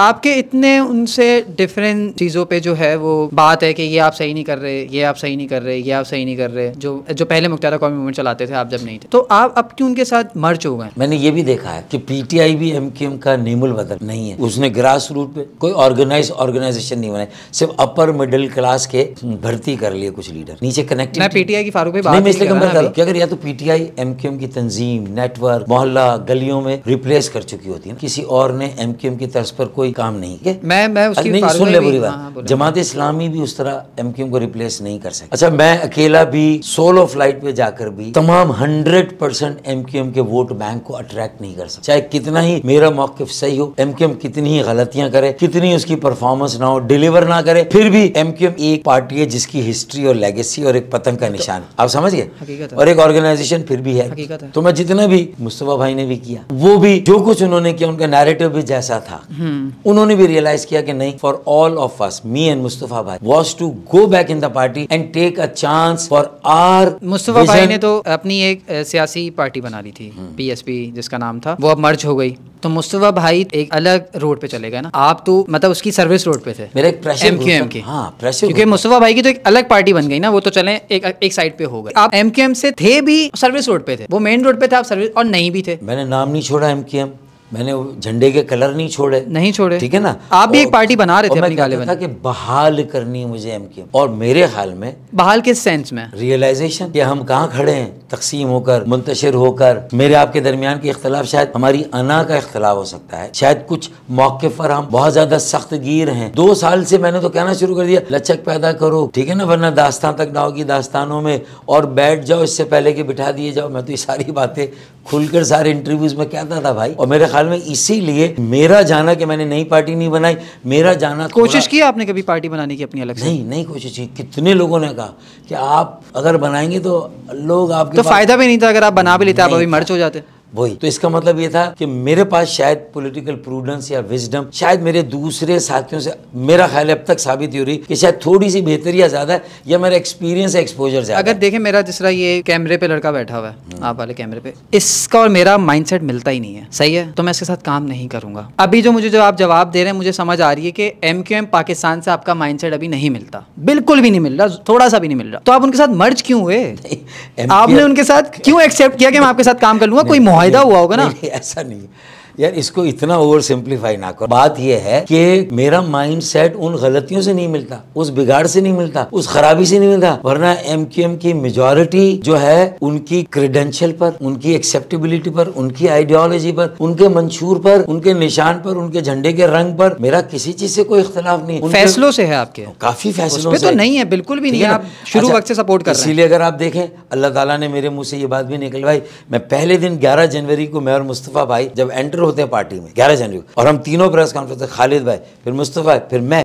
आपके इतने उनसे डिफरेंट चीज़ों पे जो है वो बात है कि ये आप सही नहीं कर रहे ये आप सही नहीं कर रहे ये आप सही नहीं कर रहे जो जो पहले मुख्तारा कौमी मूवमेंट चलाते थे आप जब नहीं थे तो आप अब क्यों उनके साथ मर्च हो गए मैंने ये भी देखा है कि पीटीआई भी एमकेएम का नेमुल बदल नहीं है उसने ग्रास रूट पे कोई ऑर्गेनाइज ऑर्गेनाइजेशन नहीं बनाया सिर्फ अपर मिडिल क्लास के भर्ती कर लिए कुछ लीडर नीचे कनेक्ट मैं पीटीआई की फारूक भाई अगर या तो पीटीआई एमकेएम की तंजीम नेटवर्क मोहल्ला गलियों में रिप्लेस कर चुकी होती है किसी और ने एमकेएम की तर्ज पर कोई काम नहीं के? मैं मैं उसकी नहीं सुन ले बुरी हाँ, बात जमात इस्लामी भी उस तरह एम को रिप्लेस नहीं कर सकते अच्छा मैं अकेला भी सोलो फ्लाइट पे जाकर भी तमाम हंड्रेड परसेंट एम के वोट बैंक को अट्रैक्ट नहीं कर सकता चाहे कितना ही मेरा मौकफ सही हो एम कितनी ही गलतियां करे कितनी उसकी परफॉर्मेंस ना हो डिलीवर ना करे फिर भी एम एक पार्टी है जिसकी हिस्ट्री और लेगेसी और एक पतंग का तो निशान है आप समझिए और एक ऑर्गेनाइजेशन फिर भी है तो मैं जितना भी मुस्तफा भाई ने भी किया वो भी जो कुछ उन्होंने किया उनका नैरेटिव भी जैसा था हम्म। उन्होंने भी रियलाइज किया कि नहीं for all of us me and Mustafa भाई was to go back in the party and take a chance for our Mustafa भाई ने तो अपनी एक सियासी पार्टी बना ली थी पीएसपी हम्म। जिसका नाम था वो अब मर्ज हो गई तो मुस्तफा भाई एक अलग रोड पे चले गए ना आप तो मतलब उसकी सर्विस रोड पे थे मेरा एक प्रेशर एम एम की हाँ प्रेशर क्योंकि मुस्तफा भाई की तो एक अलग पार्टी बन गई ना वो तो चले एक एक साइड पे हो गए आप एमकेएम से थे भी सर्विस रोड पे थे वो मेन रोड पे थे आप सर्विस और नहीं भी थे मैंने नाम नहीं छोड़ा एमकेएम मैंने झंडे के कलर नहीं छोड़े नहीं छोड़े ठीक है ना आप भी एक पार्टी बना रहे थे अपनी गाले था कि बहाल करनी है मुझे एमके और मेरे ख्याल में बहाल किस सेंस में रियलाइजेशन कि हम कहाँ खड़े हैं तकसीम होकर मुंतशिर होकर मेरे आपके दरमियान के इख्तलाफ शायद हमारी अना का इख्तलाफ हो सकता है शायद कुछ मौके पर हम बहुत ज्यादा सख्त गिर है दो साल से मैंने तो कहना शुरू कर दिया लचक पैदा करो ठीक है ना वरना दास्तान तक ना होगी दास्तानों में और बैठ जाओ इससे पहले कि बिठा दिए जाओ मैं तो ये सारी बातें खुलकर सारे इंटरव्यूज में कहता था भाई और मेरे हाल में इसीलिए मेरा जाना कि मैंने नई पार्टी नहीं बनाई मेरा जाना कोशिश की आपने कभी पार्टी बनाने की अपनी अलग से? नहीं नहीं कोशिश की कितने लोगों ने कहा कि आप अगर बनाएंगे तो लोग आपके तो फायदा भी नहीं था अगर आप बना भी लेते आप अभी मर्च हो जाते वही तो इसका मतलब ये था कि मेरे पास शायद पॉलिटिकल प्रूडेंस या विजडम शायद मेरे दूसरे साथियों से मेरा ख्याल अब तक साबित हो रही कि शायद थोड़ी सी बेहतरी या ज्यादा या मेरा एक्सपीरियंस एक्सपोजर ज्यादा अगर देखें मेरा जिस तरह ये कैमरे पे लड़का बैठा हुआ है हम्म। आप वाले कैमरे पे इसका और मेरा माइंड मिलता ही नहीं है सही है तो मैं इसके साथ काम नहीं करूंगा अभी जो मुझे जो आप जवाब दे रहे हैं मुझे समझ आ रही है कि एम क्यू एम पाकिस्तान से आपका माइंड अभी नहीं मिलता बिल्कुल भी नहीं मिल रहा थोड़ा सा भी नहीं मिल रहा तो आप उनके साथ मर्ज क्यों हुए आपने उनके साथ क्यों एक्सेप्ट किया कि मैं आपके साथ काम कर लूंगा कोई फायदा हुआ होगा ना ऐसा नहीं यार इसको इतना ओवर सिंप्लीफाई ना करो बात यह है कि मेरा माइंड सेट उन गलतियों से नहीं मिलता उस बिगाड़ से नहीं मिलता उस खराबी से नहीं मिलता वरना एम की मेजोरिटी जो है उनकी क्रेडेंशियल पर उनकी एक्सेप्टेबिलिटी पर उनकी आइडियोलॉजी पर उनके मंशूर पर उनके निशान पर उनके झंडे के रंग पर मेरा किसी चीज से कोई इख्तलाफ नहीं फैसलों से है आपके हाँ, काफी फैसलों तो से तो नहीं है बिल्कुल भी नहीं आप शुरू अच्छा, वक्त से सपोर्ट कर इसीलिए अगर आप देखें अल्लाह ताला ने मेरे मुंह से ये बात भी निकलवाई मैं पहले दिन 11 जनवरी को मैं और मुस्तफ़ा भाई जब एंटर होते हैं पार्टी में ग्यारह जनवरी और हम तीनों प्रेस कॉन्फ्रेंस खालिद भाई फिर मुस्तफ़ा फिर मैं